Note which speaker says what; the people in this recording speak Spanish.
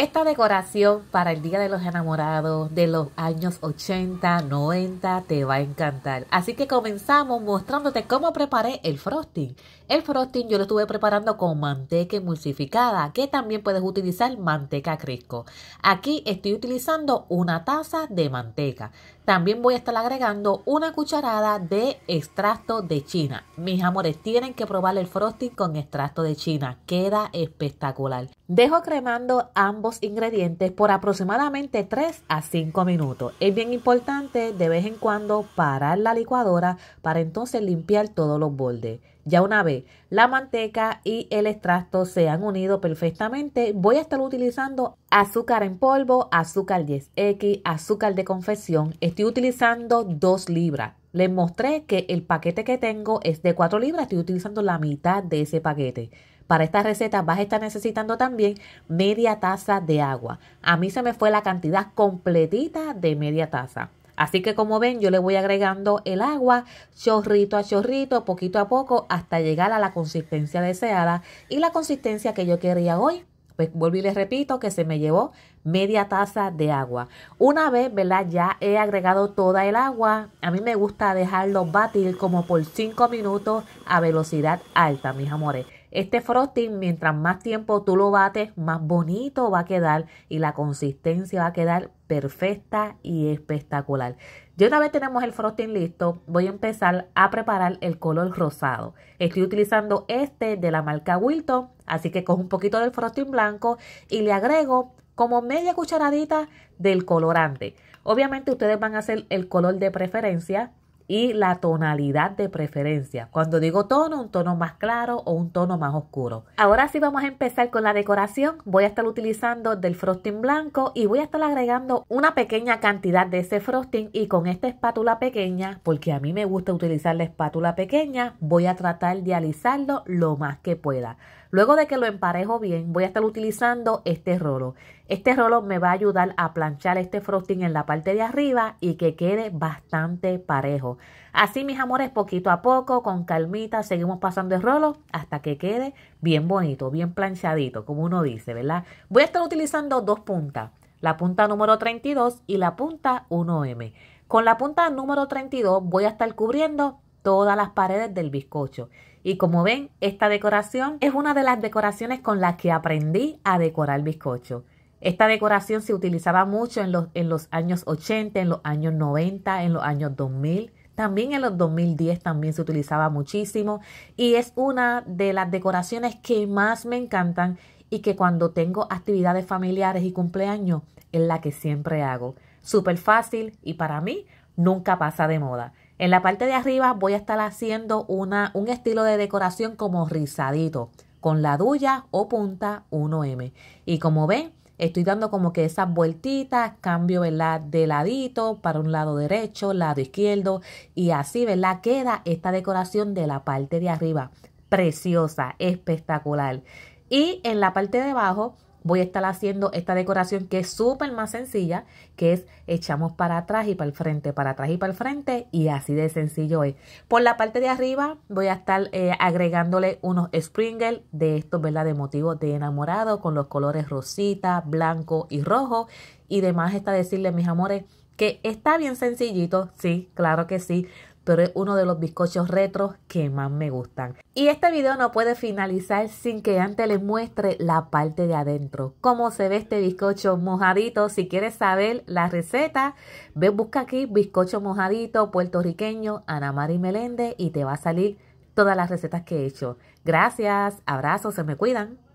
Speaker 1: Esta decoración para el Día de los Enamorados de los años 80, 90 te va a encantar. Así que comenzamos mostrándote cómo preparé el frosting. El frosting yo lo estuve preparando con manteca emulsificada, que también puedes utilizar manteca Crisco. Aquí estoy utilizando una taza de manteca. También voy a estar agregando una cucharada de extracto de china. Mis amores, tienen que probar el frosting con extracto de china. Queda espectacular. Dejo cremando ambos ingredientes por aproximadamente 3 a 5 minutos. Es bien importante de vez en cuando parar la licuadora para entonces limpiar todos los bordes. Ya una vez la manteca y el extracto se han unido perfectamente, voy a estar utilizando azúcar en polvo, azúcar 10X, azúcar de confección. Estoy utilizando 2 libras. Les mostré que el paquete que tengo es de 4 libras, estoy utilizando la mitad de ese paquete. Para esta receta vas a estar necesitando también media taza de agua. A mí se me fue la cantidad completita de media taza. Así que como ven, yo le voy agregando el agua chorrito a chorrito, poquito a poco, hasta llegar a la consistencia deseada y la consistencia que yo quería hoy. Pues vuelvo y les repito que se me llevó media taza de agua. Una vez, ¿verdad? Ya he agregado toda el agua. A mí me gusta dejarlo batir como por 5 minutos a velocidad alta, mis amores. Este frosting, mientras más tiempo tú lo bates, más bonito va a quedar y la consistencia va a quedar perfecta y espectacular. Ya una vez tenemos el frosting listo, voy a empezar a preparar el color rosado. Estoy utilizando este de la marca Wilton, así que cojo un poquito del frosting blanco y le agrego como media cucharadita del colorante. Obviamente ustedes van a hacer el color de preferencia, y la tonalidad de preferencia. Cuando digo tono, un tono más claro o un tono más oscuro. Ahora sí vamos a empezar con la decoración. Voy a estar utilizando del frosting blanco y voy a estar agregando una pequeña cantidad de ese frosting y con esta espátula pequeña, porque a mí me gusta utilizar la espátula pequeña, voy a tratar de alisarlo lo más que pueda. Luego de que lo emparejo bien, voy a estar utilizando este rolo. Este rolo me va a ayudar a planchar este frosting en la parte de arriba y que quede bastante parejo. Así, mis amores, poquito a poco, con calmita, seguimos pasando el rolo hasta que quede bien bonito, bien planchadito, como uno dice, ¿verdad? Voy a estar utilizando dos puntas, la punta número 32 y la punta 1M. Con la punta número 32 voy a estar cubriendo todas las paredes del bizcocho. Y como ven, esta decoración es una de las decoraciones con las que aprendí a decorar bizcocho. Esta decoración se utilizaba mucho en los, en los años 80, en los años 90, en los años 2000. También en los 2010 también se utilizaba muchísimo y es una de las decoraciones que más me encantan y que cuando tengo actividades familiares y cumpleaños es la que siempre hago. Súper fácil y para mí nunca pasa de moda. En la parte de arriba voy a estar haciendo una, un estilo de decoración como rizadito, con la duya o punta 1M. Y como ven, estoy dando como que esas vueltitas, cambio, ¿verdad? De ladito para un lado derecho, lado izquierdo y así, ¿verdad? Queda esta decoración de la parte de arriba. Preciosa, espectacular. Y en la parte de abajo voy a estar haciendo esta decoración que es súper más sencilla, que es echamos para atrás y para el frente, para atrás y para el frente, y así de sencillo es. Por la parte de arriba voy a estar eh, agregándole unos sprinkles de estos, ¿verdad? De motivos de enamorado, con los colores rosita, blanco y rojo, y demás está decirle, mis amores, que está bien sencillito, sí, claro que sí, pero es uno de los bizcochos retros que más me gustan. Y este video no puede finalizar sin que antes les muestre la parte de adentro. Cómo se ve este bizcocho mojadito. Si quieres saber la receta, ve busca aquí bizcocho mojadito puertorriqueño Ana Mari Meléndez y te va a salir todas las recetas que he hecho. Gracias, abrazos, se me cuidan.